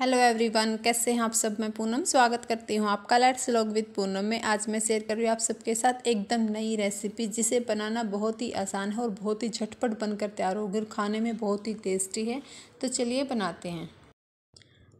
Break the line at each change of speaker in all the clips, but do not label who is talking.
hello everyone कैसे हैं आप सब मैं पूनम स्वागत करती हूं आपका लेट्स लॉग विद पूनम में आज मैं शेयर कर रही हूँ आप सबके साथ एकदम नई रेसिपी जिसे बनाना बहुत ही आसान है और बहुत ही झटपट बनकर तैयार होगी और खाने में बहुत ही टेस्टी है तो चलिए बनाते हैं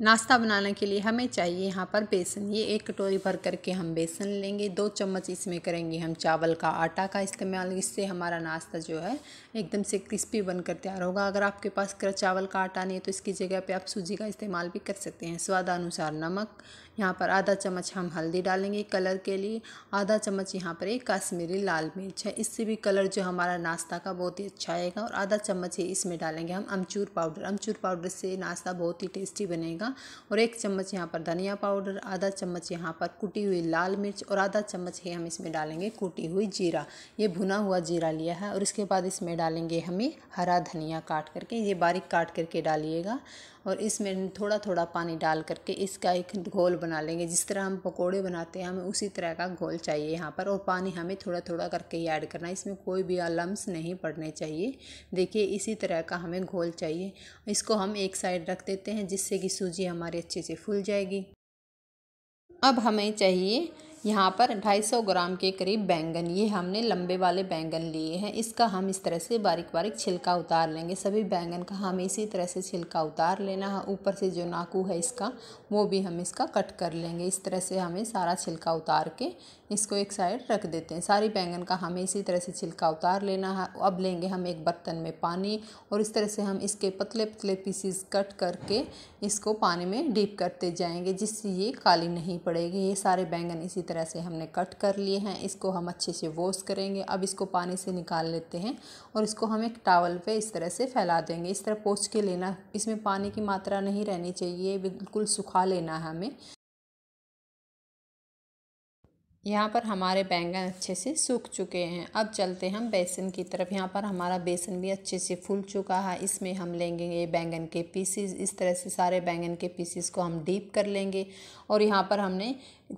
नाश्ता बनाने के लिए हमें चाहिए यहाँ पर बेसन ये एक कटोरी भर करके हम बेसन लेंगे दो चम्मच इसमें करेंगे हम चावल का आटा का इस्तेमाल इससे हमारा नाश्ता जो है एकदम से क्रिस्पी बनकर तैयार होगा अगर आपके पास चावल का आटा नहीं है तो इसकी जगह पे आप सूजी का इस्तेमाल भी कर सकते हैं स्वादानुसार नमक यहाँ पर आधा चम्मच हम हल्दी डालेंगे कलर के लिए आधा चम्मच यहाँ पर एक कश्मीरी लाल मिर्च है इससे भी कलर जो हमारा नाश्ता का बहुत ही अच्छा आएगा और आधा चम्मच ही इसमें डालेंगे हम अमचूर पाउडर अमचूर पाउडर से नाश्ता बहुत ही टेस्टी बनेगा लेना और एक चम्मच यहाँ पर धनिया पाउडर आधा चम्मच यहाँ पर कुटी हुई लाल मिर्च और आधा चम्मच ही हम इसमें डालेंगे कुटी हुई जीरा ये भुना हुआ जीरा लिया है और इसके बाद इसमें डालेंगे हमें हरा धनिया काट करके ये बारीक काट करके डालिएगा और इसमें थोड़ा थोड़ा पानी डाल करके इसका एक घोल बना लेंगे जिस तरह हम पकोड़े बनाते हैं हमें उसी तरह का घोल चाहिए यहाँ पर और पानी हमें थोड़ा थोड़ा करके ही ऐड करना है इसमें कोई भी अलम्स नहीं पड़ने चाहिए देखिए इसी तरह का हमें घोल चाहिए इसको हम एक साइड रख देते हैं जिससे कि सूजी सब्ज़ी हमारी अच्छे से फूल जाएगी अब हमें चाहिए यहाँ पर 250 ग्राम के करीब बैंगन ये हमने लंबे वाले बैंगन लिए हैं इसका हम इस तरह से बारीक बारीक छिलका उतार लेंगे सभी बैंगन का हमें इसी तरह से छिलका उतार लेना है ऊपर से जो नाकू है इसका वो भी हम इसका कट कर लेंगे इस तरह से हमें सारा छिलका उतार के इसको एक साइड रख देते हैं सारी बैंगन का हमें इसी तरह से छिलका उतार लेना है अब लेंगे हम एक बर्तन में पानी और इस तरह से हम इसके पतले पतले पीसीस कट करके इसको पानी में डीप करते जाएंगे जिससे ये काली नहीं पड़ेगी ये सारे बैंगन इसी तरह से हमने कट कर लिए हैं इसको हम अच्छे से वॉश करेंगे अब इसको पानी से निकाल लेते हैं और इसको हम एक टावल पे इस तरह से फैला देंगे इस तरह पोछ के लेना इसमें पानी की मात्रा नहीं रहनी चाहिए बिल्कुल सूखा लेना है हमें यहाँ पर हमारे बैंगन अच्छे से सूख चुके हैं अब चलते हम बेसन की तरफ यहाँ पर हमारा बेसन भी अच्छे से फूल चुका है इसमें हम लेंगे ये बैंगन के पीसीस इस तरह से सारे बैंगन के पीसीस को हम डीप कर लेंगे और यहाँ पर हमने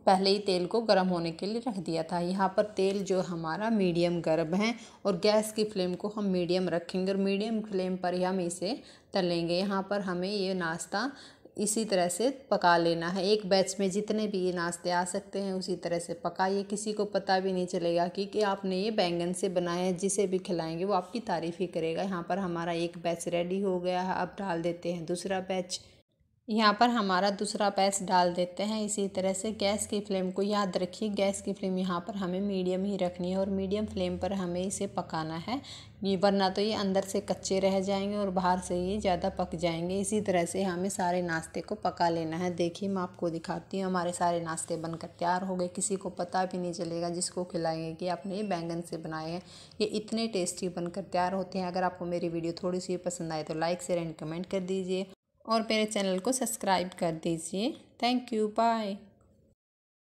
पहले ही तेल को गर्म होने के लिए रख दिया था यहाँ पर तेल जो हमारा मीडियम गर्म है और गैस की फ्लेम को हम मीडियम रखेंगे और मीडियम फ्लेम पर ही हम इसे तलेंगे यहाँ पर हमें ये नाश्ता इसी तरह से पका लेना है एक बैच में जितने भी ये नाश्ते आ सकते हैं उसी तरह से पकाइए किसी को पता भी नहीं चलेगा कि, कि आपने ये बैंगन से बनाए हैं जिसे भी खिलाएंगे वो आपकी तारीफ़ ही करेगा यहाँ पर हमारा एक बैच रेडी हो गया है अब डाल देते हैं दूसरा बैच यहाँ पर हमारा दूसरा पैस डाल देते हैं इसी तरह से गैस की फ्लेम को याद रखिए गैस की फ्लेम यहाँ पर हमें मीडियम ही रखनी है और मीडियम फ्लेम पर हमें इसे पकाना है ये वरना तो ये अंदर से कच्चे रह जाएंगे और बाहर से ये ज़्यादा पक जाएंगे इसी तरह से हमें सारे नाश्ते को पका लेना है देखिए मैं आपको दिखाती हूँ हमारे सारे नाश्ते बनकर तैयार हो गए किसी को पता भी नहीं चलेगा जिसको खिलाएंगे कि आपने ये बैंगन से बनाए हैं ये इतने टेस्टी बनकर तैयार होते हैं अगर आपको मेरी वीडियो थोड़ी सी पसंद आए तो लाइक शेयर एंड कमेंट कर दीजिए और मेरे चैनल को सब्सक्राइब कर दीजिए थैंक यू बाय